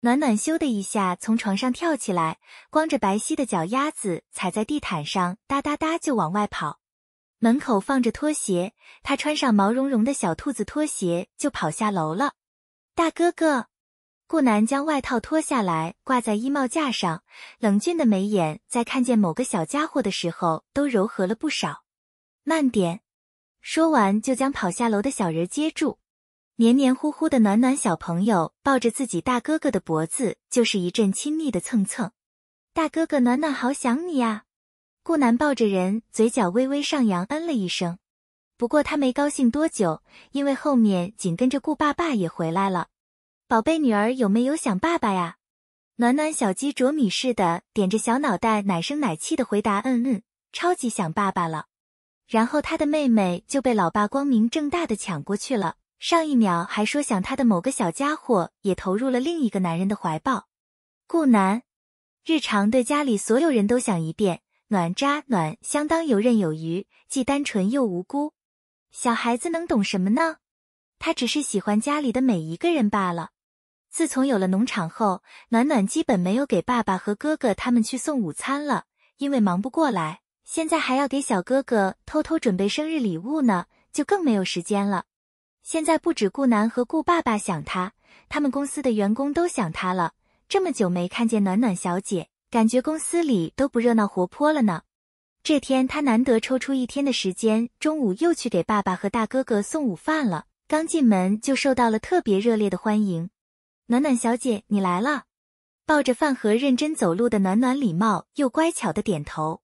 暖暖咻的一下从床上跳起来，光着白皙的脚丫子踩在地毯上，哒哒哒就往外跑。门口放着拖鞋，他穿上毛茸茸的小兔子拖鞋就跑下楼了。大哥哥，顾南将外套脱下来挂在衣帽架上，冷峻的眉眼在看见某个小家伙的时候都柔和了不少。慢点，说完就将跑下楼的小人接住。黏黏糊糊的暖暖小朋友抱着自己大哥哥的脖子，就是一阵亲昵的蹭蹭。大哥哥，暖暖好想你呀！顾南抱着人，嘴角微微上扬，嗯了一声。不过他没高兴多久，因为后面紧跟着顾爸爸也回来了。宝贝女儿有没有想爸爸呀？暖暖小鸡啄米似的点着小脑袋，奶声奶气的回答：“嗯嗯，超级想爸爸了。”然后他的妹妹就被老爸光明正大的抢过去了。上一秒还说想他的某个小家伙，也投入了另一个男人的怀抱。顾南日常对家里所有人都想一遍，暖渣暖相当游刃有余，既单纯又无辜。小孩子能懂什么呢？他只是喜欢家里的每一个人罢了。自从有了农场后，暖暖基本没有给爸爸和哥哥他们去送午餐了，因为忙不过来。现在还要给小哥哥偷偷准备生日礼物呢，就更没有时间了。现在不止顾南和顾爸爸想他，他们公司的员工都想他了。这么久没看见暖暖小姐，感觉公司里都不热闹活泼了呢。这天他难得抽出一天的时间，中午又去给爸爸和大哥哥送午饭了。刚进门就受到了特别热烈的欢迎。暖暖小姐，你来了！抱着饭盒认真走路的暖暖，礼貌又乖巧的点头。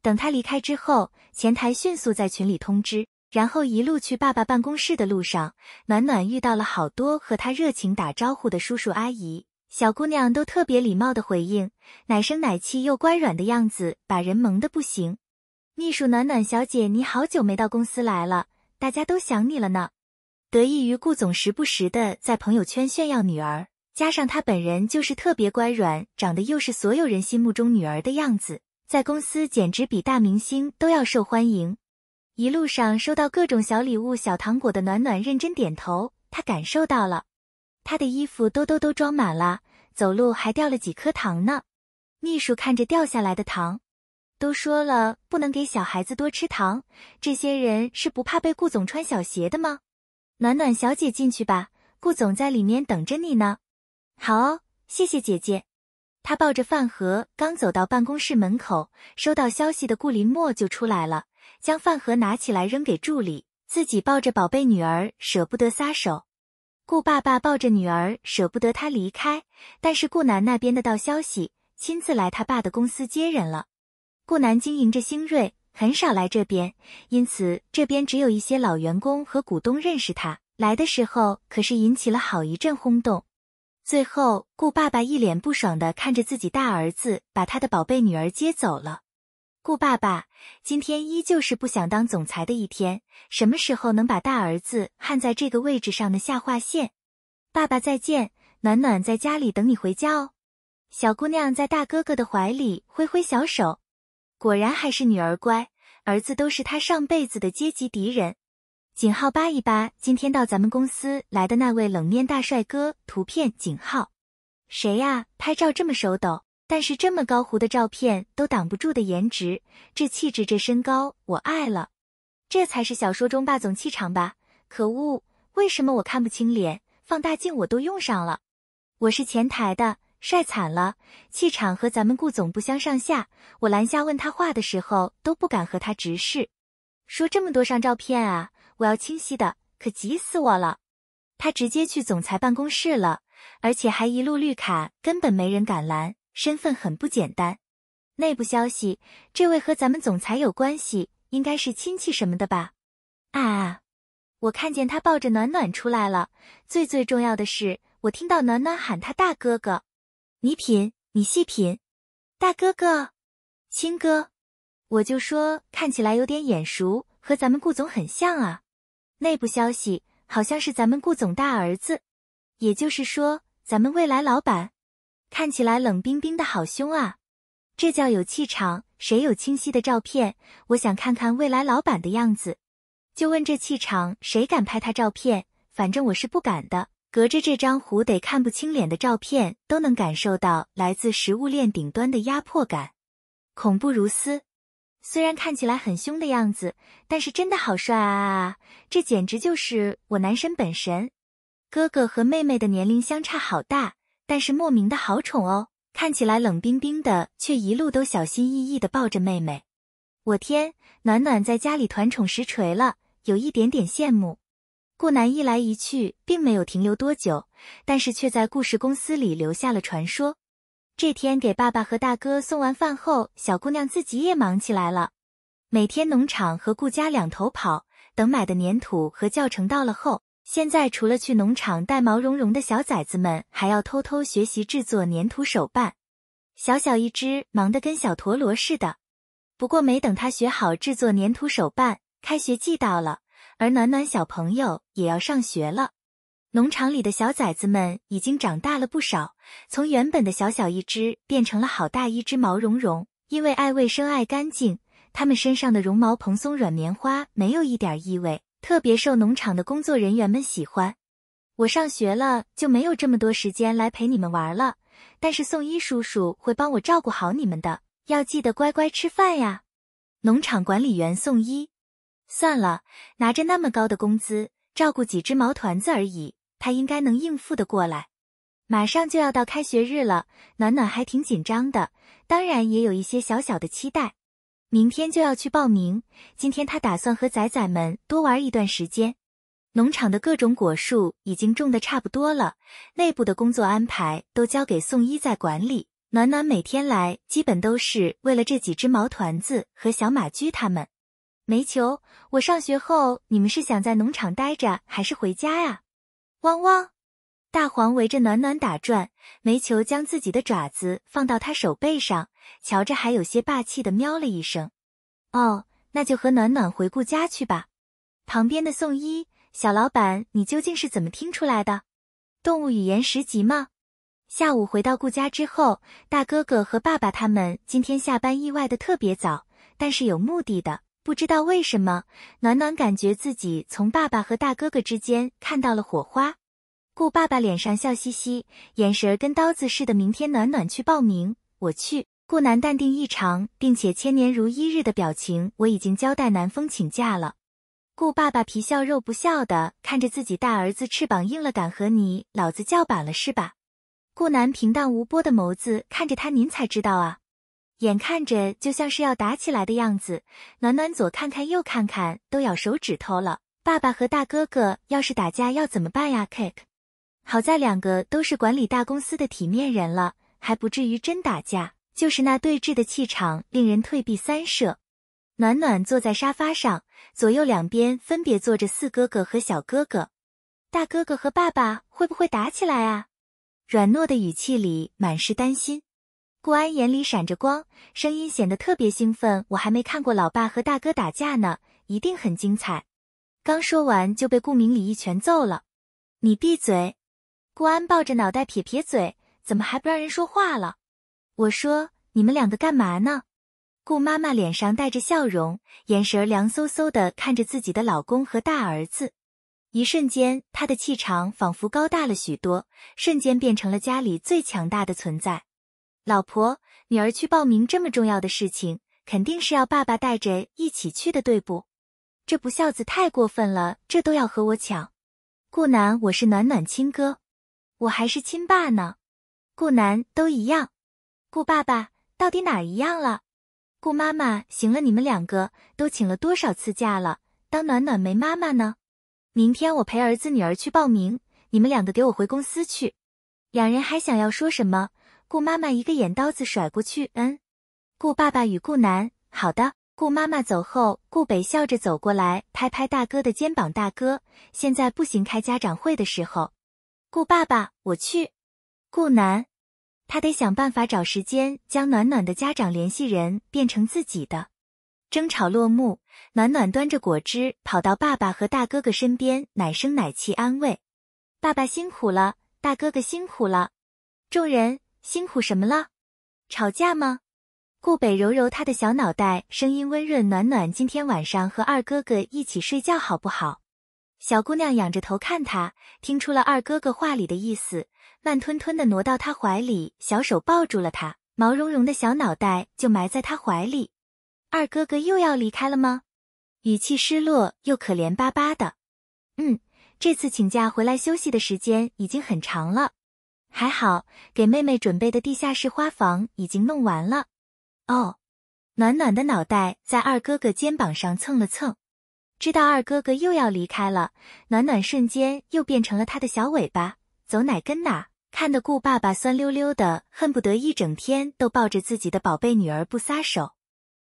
等他离开之后，前台迅速在群里通知。然后一路去爸爸办公室的路上，暖暖遇到了好多和她热情打招呼的叔叔阿姨，小姑娘都特别礼貌的回应，奶声奶气又乖软的样子，把人萌的不行。秘书暖暖小姐，你好久没到公司来了，大家都想你了呢。得益于顾总时不时的在朋友圈炫耀女儿，加上她本人就是特别乖软，长得又是所有人心目中女儿的样子，在公司简直比大明星都要受欢迎。一路上收到各种小礼物、小糖果的暖暖认真点头，她感受到了。她的衣服兜兜都装满了，走路还掉了几颗糖呢。秘书看着掉下来的糖，都说了不能给小孩子多吃糖，这些人是不怕被顾总穿小鞋的吗？暖暖小姐进去吧，顾总在里面等着你呢。好，谢谢姐姐。他抱着饭盒，刚走到办公室门口，收到消息的顾林墨就出来了，将饭盒拿起来扔给助理，自己抱着宝贝女儿舍不得撒手。顾爸爸抱着女儿舍不得他离开，但是顾南那边的到消息，亲自来他爸的公司接人了。顾南经营着星瑞，很少来这边，因此这边只有一些老员工和股东认识他。来的时候可是引起了好一阵轰动。最后，顾爸爸一脸不爽的看着自己大儿子把他的宝贝女儿接走了。顾爸爸今天依旧是不想当总裁的一天，什么时候能把大儿子焊在这个位置上的下划线？爸爸再见，暖暖在家里等你回家哦。小姑娘在大哥哥的怀里挥挥小手，果然还是女儿乖，儿子都是她上辈子的阶级敌人。井号扒一扒，今天到咱们公司来的那位冷面大帅哥图片井号，谁呀？拍照这么手抖，但是这么高糊的照片都挡不住的颜值，这气质这身高，我爱了，这才是小说中霸总气场吧？可恶，为什么我看不清脸？放大镜我都用上了。我是前台的，帅惨了，气场和咱们顾总不相上下。我拦下问他话的时候都不敢和他直视。说这么多张照片啊？我要清晰的，可急死我了！他直接去总裁办公室了，而且还一路绿卡，根本没人敢拦，身份很不简单。内部消息，这位和咱们总裁有关系，应该是亲戚什么的吧？啊！我看见他抱着暖暖出来了，最最重要的是，我听到暖暖喊他大哥哥。你品，你细品，大哥哥，亲哥，我就说看起来有点眼熟，和咱们顾总很像啊。内部消息好像是咱们顾总大儿子，也就是说咱们未来老板，看起来冷冰冰的好凶啊，这叫有气场。谁有清晰的照片？我想看看未来老板的样子。就问这气场，谁敢拍他照片？反正我是不敢的。隔着这张糊得看不清脸的照片，都能感受到来自食物链顶端的压迫感，恐怖如斯。虽然看起来很凶的样子，但是真的好帅啊！这简直就是我男神本神。哥哥和妹妹的年龄相差好大，但是莫名的好宠哦。看起来冷冰冰的，却一路都小心翼翼的抱着妹妹。我天，暖暖在家里团宠实锤了，有一点点羡慕。顾南一来一去，并没有停留多久，但是却在故事公司里留下了传说。这天给爸爸和大哥送完饭后，小姑娘自己也忙起来了，每天农场和顾家两头跑。等买的粘土和教程到了后，现在除了去农场带毛茸茸的小崽子们，还要偷偷学习制作粘土手办。小小一只，忙得跟小陀螺似的。不过没等他学好制作粘土手办，开学季到了，而暖暖小朋友也要上学了。农场里的小崽子们已经长大了不少，从原本的小小一只变成了好大一只毛茸茸。因为爱卫生、爱干净，它们身上的绒毛蓬松软棉花，没有一点异味，特别受农场的工作人员们喜欢。我上学了就没有这么多时间来陪你们玩了，但是宋一叔叔会帮我照顾好你们的。要记得乖乖吃饭呀！农场管理员宋一。算了，拿着那么高的工资，照顾几只毛团子而已。他应该能应付的过来。马上就要到开学日了，暖暖还挺紧张的，当然也有一些小小的期待。明天就要去报名，今天他打算和仔仔们多玩一段时间。农场的各种果树已经种的差不多了，内部的工作安排都交给宋一在管理。暖暖每天来，基本都是为了这几只毛团子和小马驹他们。煤球，我上学后，你们是想在农场待着，还是回家呀？汪汪！大黄围着暖暖打转，煤球将自己的爪子放到它手背上，瞧着还有些霸气的喵了一声。哦，那就和暖暖回顾家去吧。旁边的宋一小老板，你究竟是怎么听出来的？动物语言十级吗？下午回到顾家之后，大哥哥和爸爸他们今天下班意外的特别早，但是有目的的。不知道为什么，暖暖感觉自己从爸爸和大哥哥之间看到了火花。顾爸爸脸上笑嘻嘻，眼神儿跟刀子似的。明天暖暖去报名，我去。顾南淡定异常，并且千年如一日的表情，我已经交代南风请假了。顾爸爸皮笑肉不笑的看着自己大儿子，翅膀硬了，敢和你老子叫板了是吧？顾南平淡无波的眸子看着他，您才知道啊。眼看着就像是要打起来的样子，暖暖左看看右看看，都咬手指头了。爸爸和大哥哥要是打架，要怎么办呀，Cake？好在两个都是管理大公司的体面人了，还不至于真打架，就是那对峙的气场令人退避三舍。暖暖坐在沙发上，左右两边分别坐着四哥哥和小哥哥，大哥哥和爸爸会不会打起来啊？软糯的语气里满是担心。顾安眼里闪着光，声音显得特别兴奋。我还没看过老爸和大哥打架呢，一定很精彩。刚说完就被顾明礼一拳揍了。你闭嘴！顾安抱着脑袋撇撇嘴，怎么还不让人说话了？我说你们两个干嘛呢？顾妈妈脸上带着笑容，眼神凉飕飕的看着自己的老公和大儿子。一瞬间，她的气场仿佛高大了许多，瞬间变成了家里最强大的存在。老婆，女儿去报名这么重要的事情，肯定是要爸爸带着一起去的，对不？这不孝子太过分了，这都要和我抢！顾南，我是暖暖亲哥，我还是亲爸呢。顾南都一样，顾爸爸到底哪一样了？顾妈妈，行了，你们两个都请了多少次假了？当暖暖没妈妈呢？明天我陪儿子女儿去报名，你们两个给我回公司去。两人还想要说什么？顾妈妈一个眼刀子甩过去，嗯，顾爸爸与顾南，好的。顾妈妈走后，顾北笑着走过来，拍拍大哥的肩膀，大哥，现在不行，开家长会的时候。顾爸爸，我去。顾南，他得想办法找时间，将暖暖的家长联系人变成自己的。争吵落幕，暖暖端着果汁跑到爸爸和大哥哥身边，奶声奶气安慰：“爸爸辛苦了，大哥哥辛苦了。”众人。辛苦什么了？吵架吗？顾北揉揉他的小脑袋，声音温润暖暖。今天晚上和二哥哥一起睡觉好不好？小姑娘仰着头看他，听出了二哥哥话里的意思，慢吞吞的挪到他怀里，小手抱住了他，毛茸茸的小脑袋就埋在他怀里。二哥哥又要离开了吗？语气失落又可怜巴巴的。嗯，这次请假回来休息的时间已经很长了。还好，给妹妹准备的地下室花房已经弄完了。哦，暖暖的脑袋在二哥哥肩膀上蹭了蹭，知道二哥哥又要离开了，暖暖瞬间又变成了他的小尾巴，走哪跟哪。看得顾爸爸酸溜溜的，恨不得一整天都抱着自己的宝贝女儿不撒手。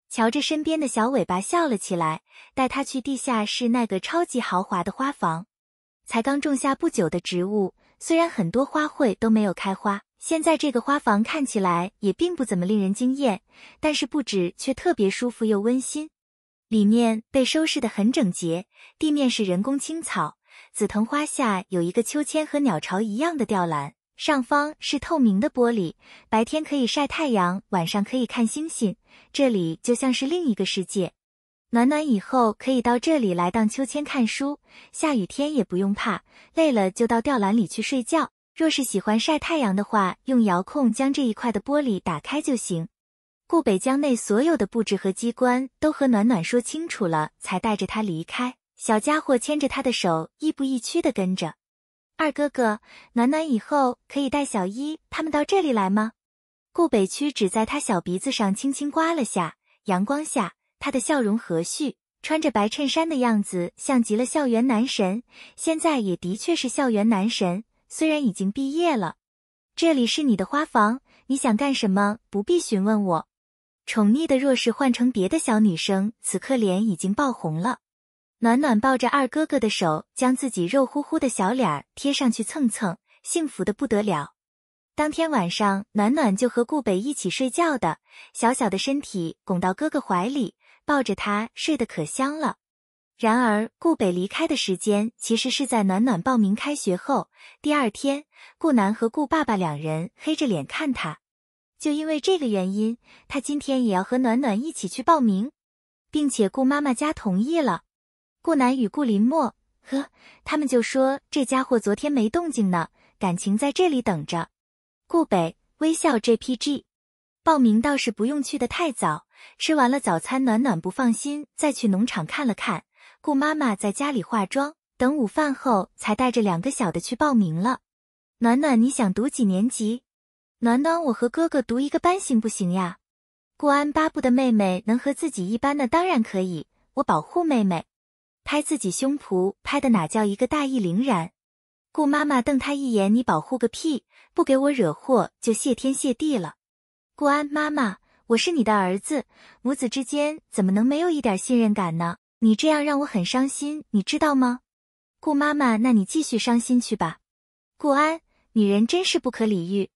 瞧着身边的小尾巴笑了起来，带他去地下室那个超级豪华的花房，才刚种下不久的植物。虽然很多花卉都没有开花，现在这个花房看起来也并不怎么令人惊艳，但是布置却特别舒服又温馨，里面被收拾得很整洁，地面是人工青草，紫藤花下有一个秋千和鸟巢一样的吊篮，上方是透明的玻璃，白天可以晒太阳，晚上可以看星星，这里就像是另一个世界。暖暖以后可以到这里来荡秋千、看书，下雨天也不用怕，累了就到吊篮里去睡觉。若是喜欢晒太阳的话，用遥控将这一块的玻璃打开就行。顾北将内所有的布置和机关都和暖暖说清楚了，才带着他离开。小家伙牵着他的手，亦步亦趋的跟着。二哥哥，暖暖以后可以带小一他们到这里来吗？顾北区只在他小鼻子上轻轻刮了下，阳光下。他的笑容和煦，穿着白衬衫的样子像极了校园男神。现在也的确是校园男神，虽然已经毕业了。这里是你的花房，你想干什么？不必询问我。宠溺的，若是换成别的小女生，此刻脸已经爆红了。暖暖抱着二哥哥的手，将自己肉乎乎的小脸儿贴上去蹭蹭，幸福的不得了。当天晚上，暖暖就和顾北一起睡觉的，小小的身体拱到哥哥怀里。抱着他睡得可香了。然而，顾北离开的时间其实是在暖暖报名开学后第二天。顾南和顾爸爸两人黑着脸看他，就因为这个原因，他今天也要和暖暖一起去报名，并且顾妈妈家同意了。顾南与顾林墨呵，他们就说这家伙昨天没动静呢，感情在这里等着。顾北微笑 jpg，报名倒是不用去的太早。吃完了早餐，暖暖不放心，再去农场看了看。顾妈妈在家里化妆，等午饭后才带着两个小的去报名了。暖暖，你想读几年级？暖暖，我和哥哥读一个班行不行呀？顾安巴不得妹妹能和自己一班呢，当然可以。我保护妹妹，拍自己胸脯，拍的哪叫一个大义凛然。顾妈妈瞪他一眼：“你保护个屁！不给我惹祸就谢天谢地了。”顾安妈妈。我是你的儿子，母子之间怎么能没有一点信任感呢？你这样让我很伤心，你知道吗？顾妈妈，那你继续伤心去吧。顾安，女人真是不可理喻。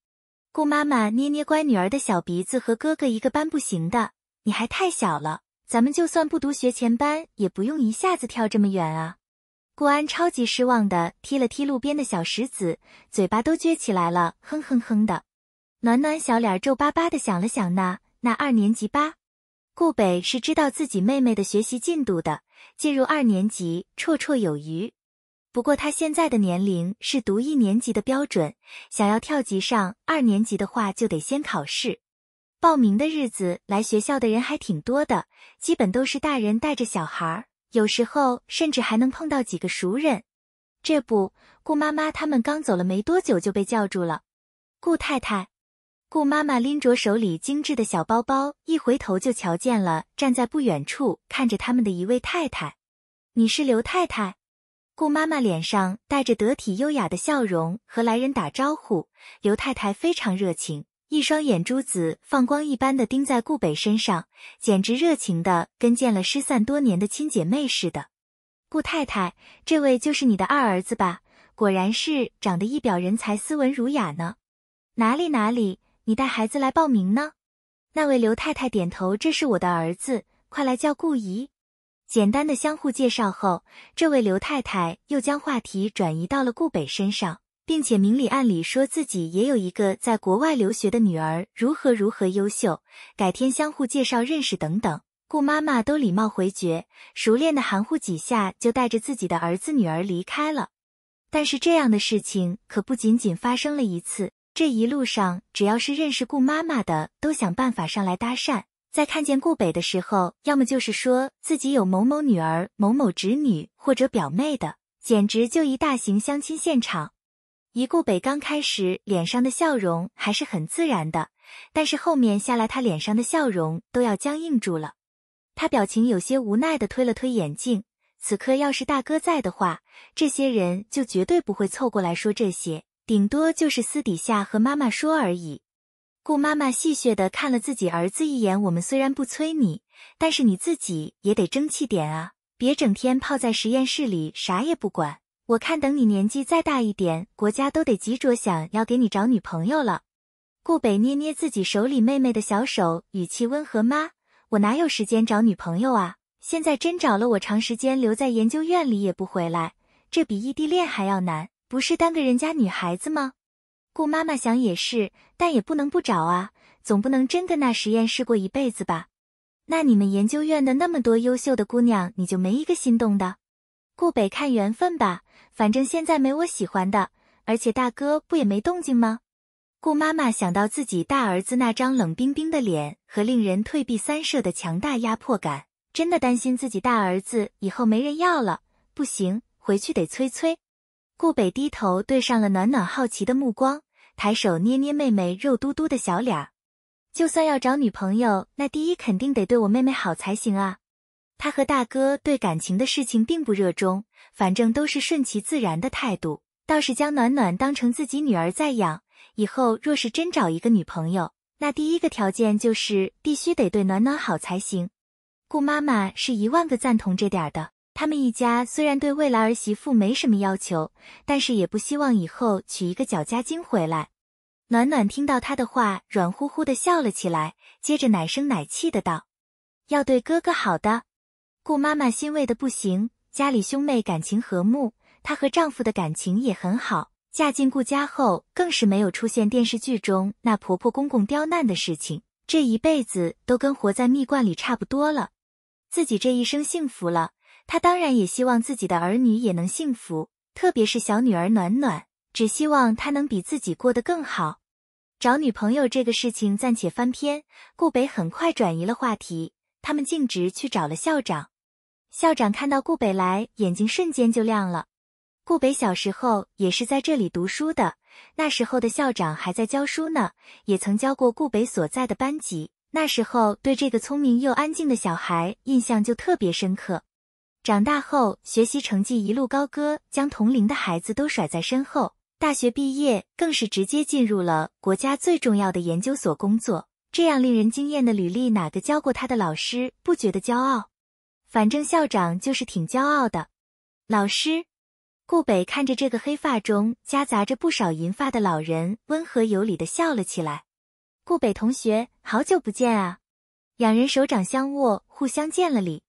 顾妈妈捏捏乖女儿的小鼻子，和哥哥一个班不行的，你还太小了。咱们就算不读学前班，也不用一下子跳这么远啊。顾安超级失望的踢了踢路边的小石子，嘴巴都撅起来了，哼哼哼的。暖暖小脸皱巴巴的想了想，那。那二年级吧。顾北是知道自己妹妹的学习进度的，进入二年级绰绰有余。不过他现在的年龄是读一年级的标准，想要跳级上二年级的话，就得先考试。报名的日子来学校的人还挺多的，基本都是大人带着小孩儿，有时候甚至还能碰到几个熟人。这不，顾妈妈他们刚走了没多久就被叫住了，顾太太。顾妈妈拎着手里精致的小包包，一回头就瞧见了站在不远处看着他们的一位太太。你是刘太太？顾妈妈脸上带着得体优雅的笑容，和来人打招呼。刘太太非常热情，一双眼珠子放光一般的盯在顾北身上，简直热情的跟见了失散多年的亲姐妹似的。顾太太，这位就是你的二儿子吧？果然是长得一表人才，斯文儒雅呢。哪里哪里。你带孩子来报名呢？那位刘太太点头，这是我的儿子，快来叫顾姨。简单的相互介绍后，这位刘太太又将话题转移到了顾北身上，并且明里暗里说自己也有一个在国外留学的女儿，如何如何优秀，改天相互介绍认识等等。顾妈妈都礼貌回绝，熟练的含糊几下就带着自己的儿子女儿离开了。但是这样的事情可不仅仅发生了一次。这一路上，只要是认识顾妈妈的，都想办法上来搭讪。在看见顾北的时候，要么就是说自己有某某女儿、某某侄女或者表妹的，简直就一大型相亲现场。一顾北刚开始脸上的笑容还是很自然的，但是后面下来，他脸上的笑容都要僵硬住了。他表情有些无奈的推了推眼镜。此刻要是大哥在的话，这些人就绝对不会凑过来说这些。顶多就是私底下和妈妈说而已。顾妈妈戏谑的看了自己儿子一眼：“我们虽然不催你，但是你自己也得争气点啊！别整天泡在实验室里，啥也不管。我看等你年纪再大一点，国家都得急着想要给你找女朋友了。”顾北捏捏自己手里妹妹的小手，语气温和：“妈，我哪有时间找女朋友啊？现在真找了，我长时间留在研究院里也不回来，这比异地恋还要难。”不是单个人家女孩子吗？顾妈妈想也是，但也不能不找啊，总不能真跟那实验室过一辈子吧？那你们研究院的那么多优秀的姑娘，你就没一个心动的？顾北看缘分吧，反正现在没我喜欢的，而且大哥不也没动静吗？顾妈妈想到自己大儿子那张冷冰冰的脸和令人退避三舍的强大压迫感，真的担心自己大儿子以后没人要了。不行，回去得催催。顾北低头对上了暖暖好奇的目光，抬手捏捏妹妹肉嘟嘟的小脸儿。就算要找女朋友，那第一肯定得对我妹妹好才行啊。他和大哥对感情的事情并不热衷，反正都是顺其自然的态度，倒是将暖暖当成自己女儿在养。以后若是真找一个女朋友，那第一个条件就是必须得对暖暖好才行。顾妈妈是一万个赞同这点的。他们一家虽然对未来儿媳妇没什么要求，但是也不希望以后娶一个脚家精回来。暖暖听到他的话，软乎乎的笑了起来，接着奶声奶气的道：“要对哥哥好的。”顾妈妈欣慰的不行，家里兄妹感情和睦，她和丈夫的感情也很好，嫁进顾家后更是没有出现电视剧中那婆婆公公刁难的事情，这一辈子都跟活在蜜罐里差不多了，自己这一生幸福了。他当然也希望自己的儿女也能幸福，特别是小女儿暖暖，只希望她能比自己过得更好。找女朋友这个事情暂且翻篇，顾北很快转移了话题，他们径直去找了校长。校长看到顾北来，眼睛瞬间就亮了。顾北小时候也是在这里读书的，那时候的校长还在教书呢，也曾教过顾北所在的班级，那时候对这个聪明又安静的小孩印象就特别深刻。长大后，学习成绩一路高歌，将同龄的孩子都甩在身后。大学毕业，更是直接进入了国家最重要的研究所工作。这样令人惊艳的履历，哪个教过他的老师不觉得骄傲？反正校长就是挺骄傲的。老师，顾北看着这个黑发中夹杂着不少银发的老人，温和有礼的笑了起来。顾北同学，好久不见啊！两人手掌相握，互相见了礼。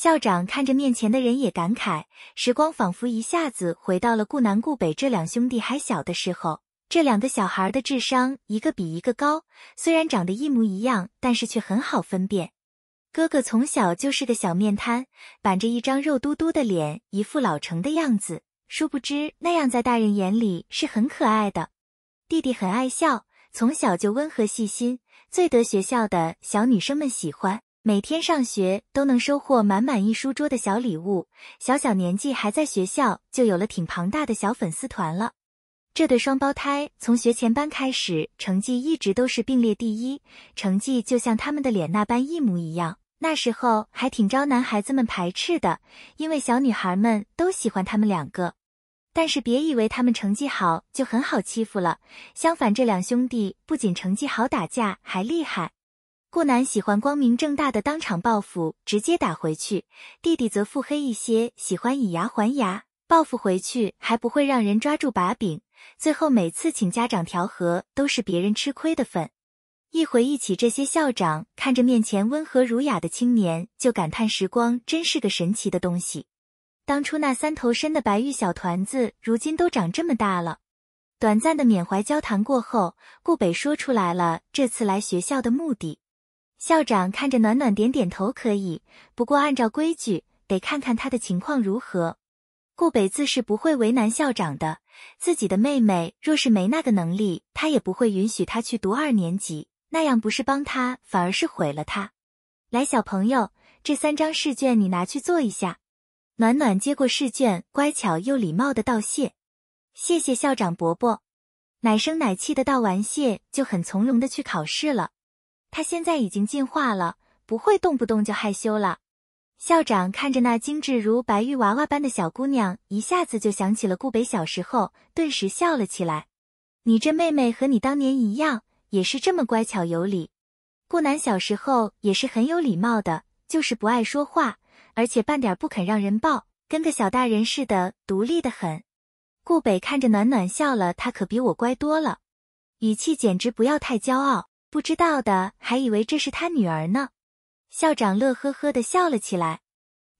校长看着面前的人，也感慨：时光仿佛一下子回到了顾南顾北这两兄弟还小的时候。这两个小孩的智商一个比一个高，虽然长得一模一样，但是却很好分辨。哥哥从小就是个小面瘫，板着一张肉嘟嘟的脸，一副老成的样子，殊不知那样在大人眼里是很可爱的。弟弟很爱笑，从小就温和细心，最得学校的小女生们喜欢。每天上学都能收获满满一书桌的小礼物，小小年纪还在学校就有了挺庞大的小粉丝团了。这对双胞胎从学前班开始，成绩一直都是并列第一，成绩就像他们的脸那般一模一样。那时候还挺招男孩子们排斥的，因为小女孩们都喜欢他们两个。但是别以为他们成绩好就很好欺负了，相反，这两兄弟不仅成绩好，打架还厉害。顾南喜欢光明正大的当场报复，直接打回去；弟弟则腹黑一些，喜欢以牙还牙，报复回去还不会让人抓住把柄。最后每次请家长调和，都是别人吃亏的份。一回忆起这些校长，看着面前温和儒雅的青年，就感叹时光真是个神奇的东西。当初那三头身的白玉小团子，如今都长这么大了。短暂的缅怀交谈过后，顾北说出来了这次来学校的目的。校长看着暖暖，点点头，可以。不过按照规矩，得看看他的情况如何。顾北自是不会为难校长的，自己的妹妹若是没那个能力，他也不会允许她去读二年级，那样不是帮他，反而是毁了他。来，小朋友，这三张试卷你拿去做一下。暖暖接过试卷，乖巧又礼貌的道谢：“谢谢校长伯伯。”奶声奶气的道完谢，就很从容的去考试了。她现在已经进化了，不会动不动就害羞了。校长看着那精致如白玉娃娃般的小姑娘，一下子就想起了顾北小时候，顿时笑了起来。你这妹妹和你当年一样，也是这么乖巧有礼。顾南小时候也是很有礼貌的，就是不爱说话，而且半点不肯让人抱，跟个小大人似的，独立的很。顾北看着暖暖笑了，他可比我乖多了，语气简直不要太骄傲。不知道的还以为这是他女儿呢，校长乐呵呵的笑了起来。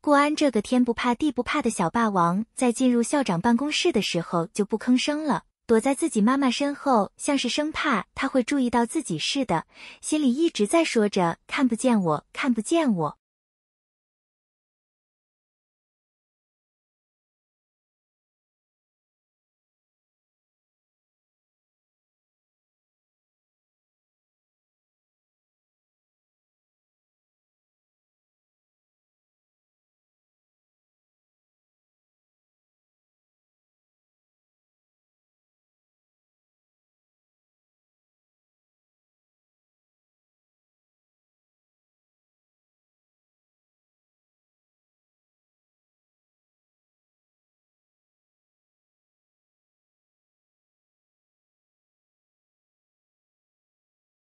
顾安这个天不怕地不怕的小霸王，在进入校长办公室的时候就不吭声了，躲在自己妈妈身后，像是生怕他会注意到自己似的，心里一直在说着“看不见我，看不见我”。